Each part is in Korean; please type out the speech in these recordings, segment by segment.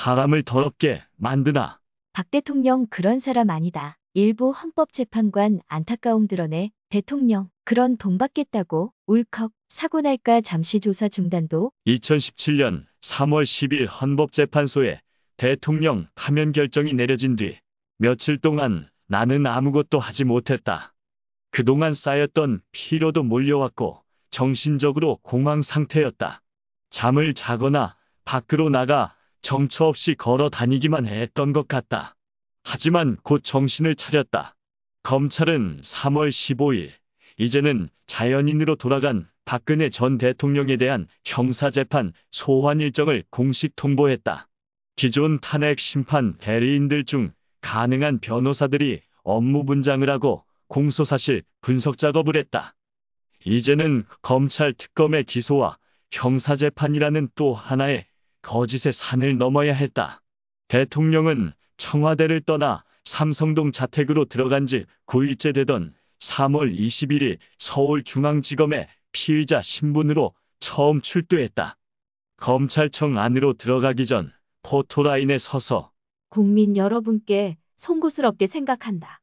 사람을 더럽게 만드나. 박 대통령 그런 사람 아니다. 일부 헌법재판관 안타까움 드러내 대통령 그런 돈 받겠다고 울컥 사고 날까 잠시 조사 중단도 2017년 3월 10일 헌법재판소에 대통령 파면 결정이 내려진 뒤 며칠 동안 나는 아무것도 하지 못했다. 그동안 쌓였던 피로도 몰려왔고 정신적으로 공황 상태였다. 잠을 자거나 밖으로 나가 정처 없이 걸어 다니기만 했던 것 같다. 하지만 곧 정신을 차렸다. 검찰은 3월 15일 이제는 자연인으로 돌아간 박근혜 전 대통령에 대한 형사재판 소환 일정을 공식 통보했다. 기존 탄핵 심판 대리인들 중 가능한 변호사들이 업무 분장을 하고 공소사실 분석 작업을 했다. 이제는 검찰 특검의 기소와 형사재판이라는 또 하나의 거짓의 산을 넘어야 했다. 대통령은 청와대를 떠나 삼성동 자택으로 들어간 지 9일째 되던 3월 21일 서울중앙지검에 피의자 신분으로 처음 출두했다. 검찰청 안으로 들어가기 전 포토라인에 서서 국민 여러분께 송구스럽게 생각한다.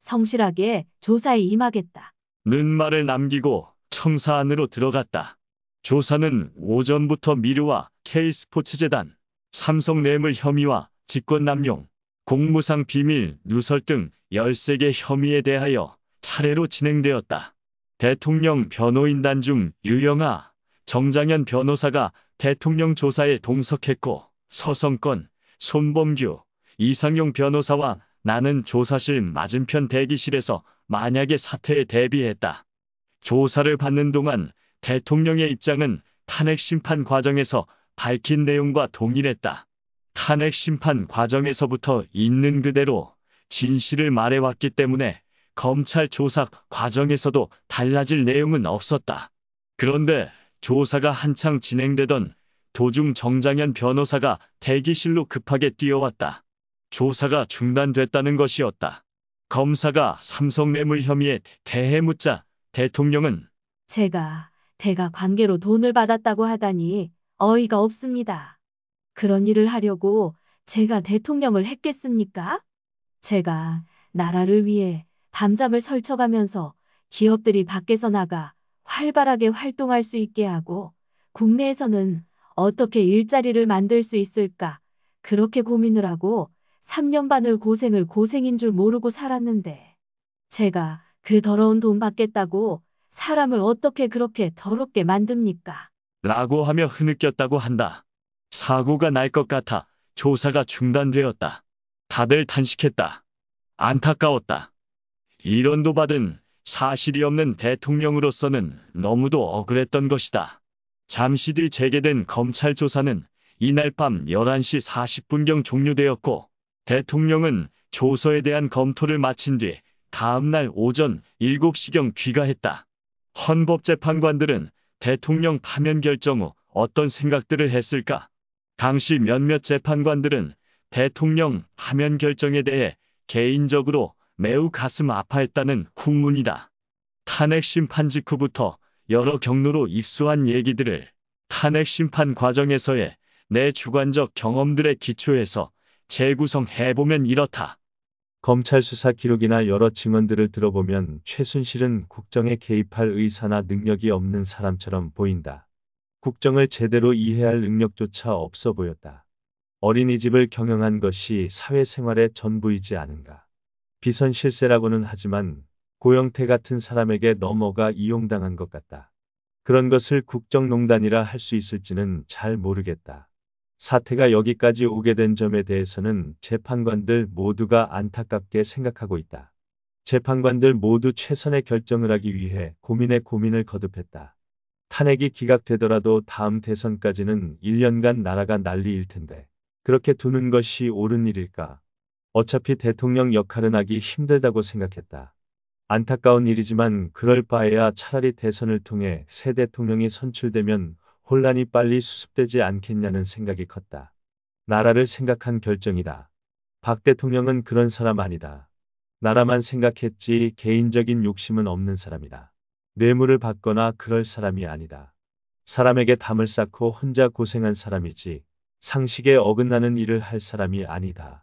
성실하게 조사에 임하겠다. 는 말을 남기고 청사 안으로 들어갔다. 조사는 오전부터 미르와 K스포츠재단, 삼성뇌물 혐의와 직권남용, 공무상 비밀, 누설 등 13개 혐의에 대하여 차례로 진행되었다. 대통령 변호인단 중 유영아, 정장현 변호사가 대통령 조사에 동석했고 서성권, 손범규, 이상용 변호사와 나는 조사실 맞은편 대기실에서 만약에 사태에 대비했다. 조사를 받는 동안 대통령의 입장은 탄핵 심판 과정에서 밝힌 내용과 동일했다. 탄핵 심판 과정에서부터 있는 그대로 진실을 말해왔기 때문에 검찰 조사 과정에서도 달라질 내용은 없었다. 그런데 조사가 한창 진행되던 도중 정장현 변호사가 대기실로 급하게 뛰어왔다. 조사가 중단됐다는 것이었다. 검사가 삼성뇌물 혐의에 대해 묻자 대통령은 제가 제가 관계로 돈을 받았다고 하다니 어이가 없습니다. 그런 일을 하려고 제가 대통령을 했겠습니까? 제가 나라를 위해 밤잠을 설쳐가면서 기업들이 밖에서 나가 활발하게 활동할 수 있게 하고 국내에서는 어떻게 일자리를 만들 수 있을까 그렇게 고민을 하고 3년 반을 고생을 고생인 줄 모르고 살았는데 제가 그 더러운 돈 받겠다고 사람을 어떻게 그렇게 더럽게 만듭니까? 라고 하며 흐느꼈다고 한다. 사고가 날 것 같아 조사가 중단되었다. 다들 탄식했다. 안타까웠다. 이론도 받은 사실이 없는 대통령으로서는 너무도 억울했던 것이다. 잠시 뒤 재개된 검찰 조사는 이날 밤 11시 40분경 종료되었고 대통령은 조서에 대한 검토를 마친 뒤 다음날 오전 7시경 귀가했다. 헌법재판관들은 대통령 파면 결정 후 어떤 생각들을 했을까? 당시 몇몇 재판관들은 대통령 파면 결정에 대해 개인적으로 매우 가슴 아파했다는 후문이다. 탄핵 심판 직후부터 여러 경로로 입수한 얘기들을 탄핵 심판 과정에서의 내 주관적 경험들에 기초해서 재구성해보면 이렇다. 검찰 수사 기록이나 여러 증언들을 들어보면 최순실은 국정에 개입할 의사나 능력이 없는 사람처럼 보인다. 국정을 제대로 이해할 능력조차 없어 보였다. 어린이집을 경영한 것이 사회생활의 전부이지 않은가. 비선실세라고는 하지만 고영태 같은 사람에게 넘어가 이용당한 것 같다. 그런 것을 국정농단이라 할 수 있을지는 잘 모르겠다. 사태가 여기까지 오게 된 점에 대해서는 재판관들 모두가 안타깝게 생각하고 있다. 재판관들 모두 최선의 결정을 하기 위해 고민에 고민을 거듭했다. 탄핵이 기각되더라도 다음 대선까지는 1년간 나라가 난리일 텐데 그렇게 두는 것이 옳은 일일까? 어차피 대통령 역할은 하기 힘들다고 생각했다. 안타까운 일이지만 그럴 바에야 차라리 대선을 통해 새 대통령이 선출되면 혼란이 빨리 수습되지 않겠냐는 생각이 컸다. 나라를 생각한 결정이다. 박 대통령은 그런 사람 아니다. 나라만 생각했지 개인적인 욕심은 없는 사람이다. 뇌물을 받거나 그럴 사람이 아니다. 사람에게 담을 쌓고 혼자 고생한 사람이지 상식에 어긋나는 일을 할 사람이 아니다.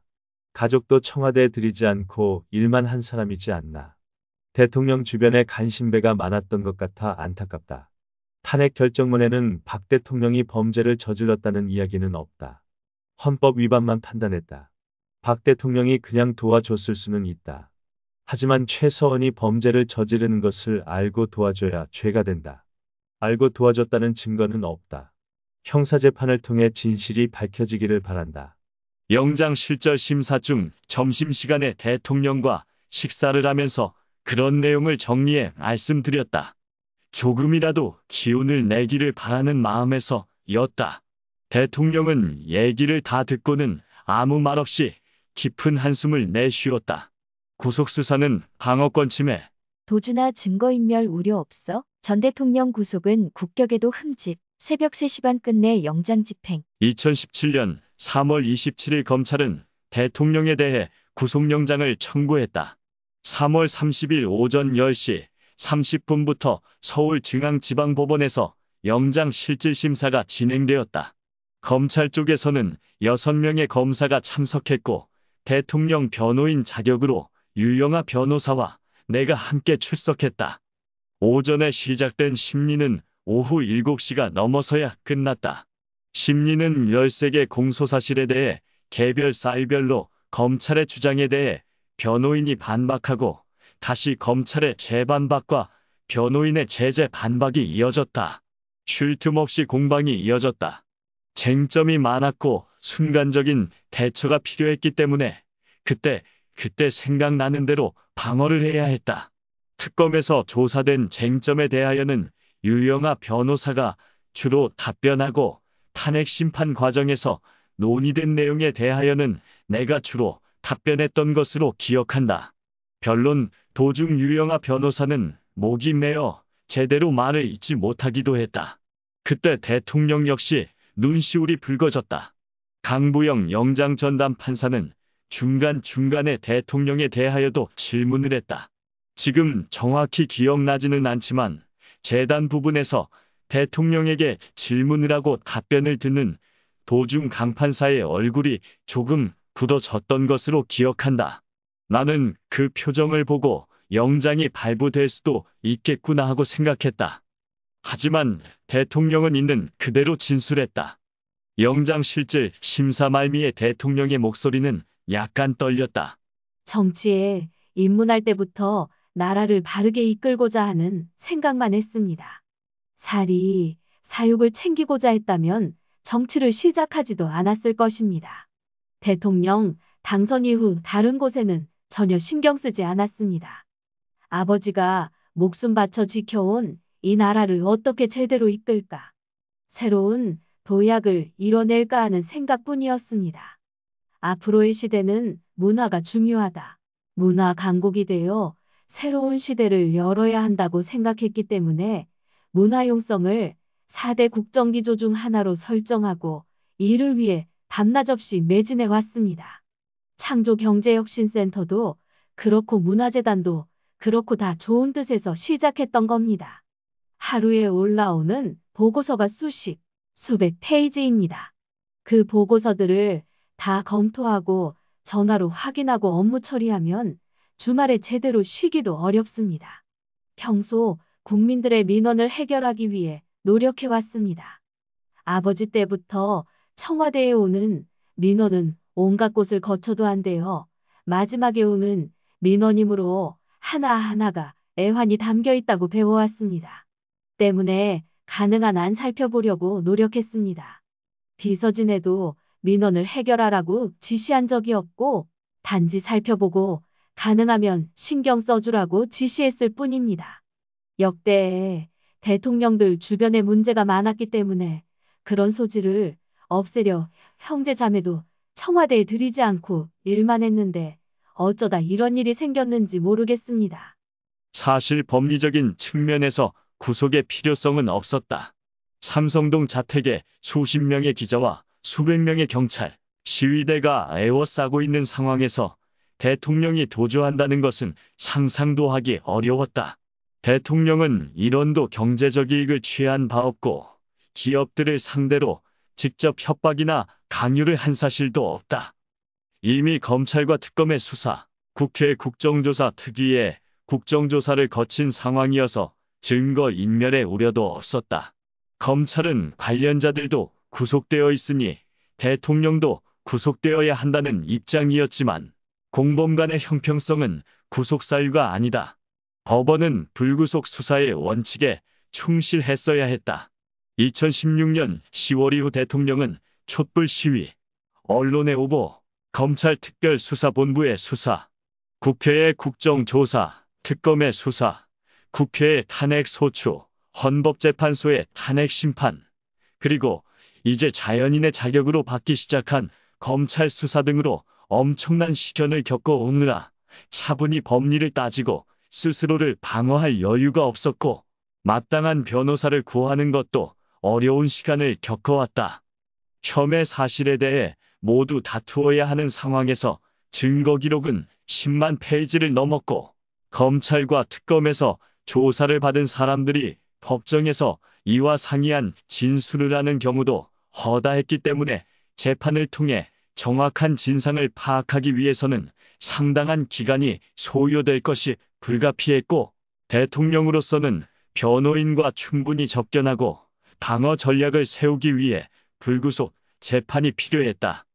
가족도 청와대에 들이지 않고 일만 한 사람이지 않나. 대통령 주변에 관심배가 많았던 것 같아 안타깝다. 탄핵 결정문에는 박 대통령이 범죄를 저질렀다는 이야기는 없다. 헌법 위반만 판단했다. 박 대통령이 그냥 도와줬을 수는 있다. 하지만 최서원이 범죄를 저지르는 것을 알고 도와줘야 죄가 된다. 알고 도와줬다는 증거는 없다. 형사재판을 통해 진실이 밝혀지기를 바란다. 영장 실절 심사 중 점심시간에 대통령과 식사를 하면서 그런 내용을 정리해 말씀드렸다. 조금이라도 기운을 내기를 바라는 마음에서 였다. 대통령은 얘기를 다 듣고는 아무 말 없이 깊은 한숨을 내쉬었다. 구속수사는 방어권 침해. 도주나 증거인멸 우려 없어? 전 대통령 구속은 국격에도 흠집. 새벽 3시 반 끝내 영장 집행. 2017년 3월 27일 검찰은 대통령에 대해 구속영장을 청구했다. 3월 30일 오전 10시 30분부터 서울중앙지방법원에서 영장 실질심사가 진행되었다. 검찰 쪽에서는 6명의 검사가 참석했고 대통령 변호인 자격으로 유영아 변호사와 내가 함께 출석했다. 오전에 시작된 심리는 오후 7시가 넘어서야 끝났다. 심리는 13개 공소사실에 대해 개별 사유별로 검찰의 주장에 대해 변호인이 반박하고 다시 검찰의 재반박과 변호인의 제재 반박이 이어졌다. 쉴 틈 없이 공방이 이어졌다. 쟁점이 많았고 순간적인 대처가 필요했기 때문에 그때 그때 생각나는 대로 방어를 해야 했다. 특검에서 조사된 쟁점에 대하여는 유영아 변호사가 주로 답변하고 탄핵 심판 과정에서 논의된 내용에 대하여는 내가 주로 답변했던 것으로 기억한다. 변론 도중 유영아 변호사는 목이 메어 제대로 말을 잇지 못하기도 했다. 그때 대통령 역시 눈시울이 붉어졌다. 강부영 영장 전담 판사는 중간중간에 대통령에 대하여도 질문을 했다. 지금 정확히 기억나지는 않지만 재단 부분에서 대통령에게 질문을 하고 답변을 듣는 도중 강판사의 얼굴이 조금 굳어졌던 것으로 기억한다. 나는 그 표정을 보고 영장이 발부될 수도 있겠구나 하고 생각했다. 하지만 대통령은 있는 그대로 진술했다. 영장 실질 심사 말미에 대통령의 목소리는 약간 떨렸다. 정치에 입문할 때부터 나라를 바르게 이끌고자 하는 생각만 했습니다. 살이 사육을 챙기고자 했다면 정치를 시작하지도 않았을 것입니다. 대통령 당선 이후 다른 곳에는 전혀 신경 쓰지 않았습니다. 아버지가 목숨 바쳐 지켜온 이 나라를 어떻게 제대로 이끌까, 새로운 도약을 이뤄낼까 하는 생각뿐이었습니다. 앞으로의 시대는 문화가 중요하다. 문화 강국이 되어 새로운 시대를 열어야 한다고 생각했기 때문에 문화용성을 4대 국정기조 중 하나로 설정하고 이를 위해 밤낮 없이 매진해 왔습니다. 창조경제혁신센터도 그렇고 문화재단도 그렇고 다 좋은 뜻에서 시작했던 겁니다. 하루에 올라오는 보고서가 수십, 수백 페이지입니다. 그 보고서들을 다 검토하고 전화로 확인하고 업무 처리하면 주말에 제대로 쉬기도 어렵습니다. 평소 국민들의 민원을 해결하기 위해 노력해왔습니다. 아버지 때부터 청와대에 오는 민원은 온갖 곳을 거쳐도 안돼요 마지막에 오는 민원임으로 하나하나가 애환이 담겨 있다고 배워왔습니다. 때문에 가능한 한 살펴보려고 노력했습니다. 비서진에도 민원을 해결하라고 지시한 적이 없고 단지 살펴보고 가능하면 신경 써주라고 지시했을 뿐입니다. 역대에 대통령들 주변에 문제가 많았기 때문에 그런 소지를 없애려 형제 자매도 청와대에 들이지 않고 일만 했는데 어쩌다 이런 일이 생겼는지 모르겠습니다. 사실 법리적인 측면에서 구속의 필요성은 없었다. 삼성동 자택에 수십 명의 기자와 수백 명의 경찰, 시위대가 애워싸고 있는 상황에서 대통령이 도주한다는 것은 상상도 하기 어려웠다. 대통령은 이런도 경제적 이익을 취한 바 없고 기업들을 상대로 직접 협박이나 강요를 한 사실도 없다. 이미 검찰과 특검의 수사, 국회 국정조사 특위에 국정조사를 거친 상황이어서 증거 인멸의 우려도 없었다. 검찰은 관련자들도 구속되어 있으니 대통령도 구속되어야 한다는 입장이었지만 공범간의 형평성은 구속 사유가 아니다. 법원은 불구속 수사의 원칙에 충실했어야 했다. 2016년 10월 이후 대통령은 촛불 시위, 언론의 오보, 검찰 특별수사본부의 수사, 국회의 국정조사, 특검의 수사, 국회의 탄핵소추, 헌법재판소의 탄핵심판, 그리고 이제 자연인의 자격으로 받기 시작한 검찰 수사 등으로 엄청난 시련을 겪어오느라 차분히 법리를 따지고 스스로를 방어할 여유가 없었고 마땅한 변호사를 구하는 것도 어려운 시간을 겪어왔다. 혐의 사실에 대해 모두 다투어야 하는 상황에서 증거 기록은 10만 페이지를 넘었고 검찰과 특검에서 조사를 받은 사람들이 법정에서 이와 상이한 진술을 하는 경우도 허다했기 때문에 재판을 통해 정확한 진상을 파악하기 위해서는 상당한 기간이 소요될 것이 불가피했고 대통령으로서는 변호인과 충분히 접견하고 방어 전략을 세우기 위해 불구속 재판이 필요했다.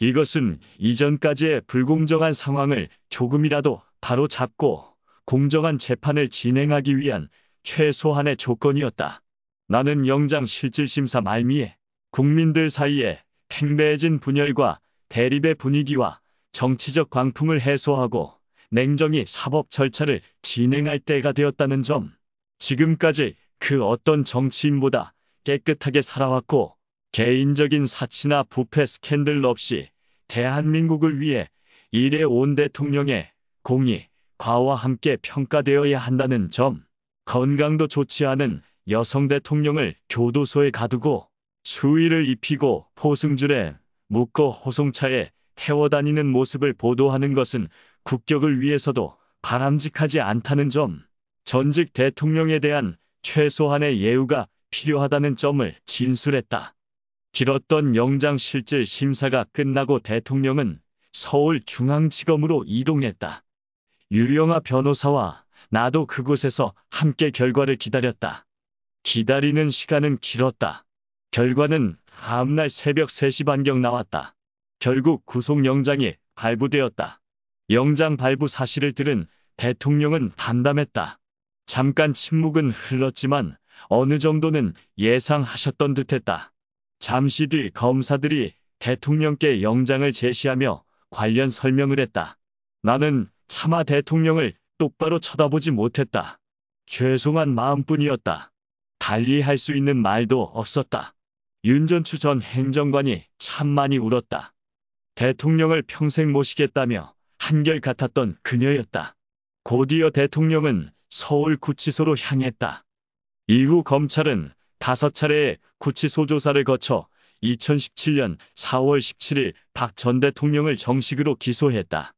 이것은 이전까지의 불공정한 상황을 조금이라도 바로잡고 공정한 재판을 진행하기 위한 최소한의 조건이었다. 나는 영장 실질심사 말미에 국민들 사이에 팽배해진 분열과 대립의 분위기와 정치적 광풍을 해소하고 냉정히 사법 절차를 진행할 때가 되었다는 점, 지금까지 그 어떤 정치인보다 깨끗하게 살아왔고 개인적인 사치나 부패 스캔들 없이 대한민국을 위해 일해 온 대통령의 공이 과와 함께 평가되어야 한다는 점, 건강도 좋지 않은 여성 대통령을 교도소에 가두고 수위를 입히고 포승줄에 묶어 호송차에 태워 다니는 모습을 보도하는 것은 국격을 위해서도 바람직하지 않다는 점, 전직 대통령에 대한 최소한의 예우가 필요하다는 점을 진술했다. 길었던 영장실질 심사가 끝나고 대통령은 서울중앙지검으로 이동했다. 유영아 변호사와 나도 그곳에서 함께 결과를 기다렸다. 기다리는 시간은 길었다. 결과는 다음날 새벽 3시 반경 나왔다. 결국 구속영장이 발부되었다. 영장 발부 사실을 들은 대통령은 담담했다. 잠깐 침묵은 흘렀지만 어느 정도는 예상하셨던 듯했다. 잠시 뒤 검사들이 대통령께 영장을 제시하며 관련 설명을 했다. 나는 차마 대통령을 똑바로 쳐다보지 못했다. 죄송한 마음뿐이었다. 달리 할 수 있는 말도 없었다. 윤전추 전 행정관이 참 많이 울었다. 대통령을 평생 모시겠다며 한결 같았던 그녀였다. 곧이어 대통령은 서울구치소로 향했다. 이후 검찰은 5차례의 구치소 조사를 거쳐 2017년 4월 17일 박 전 대통령을 정식으로 기소했다.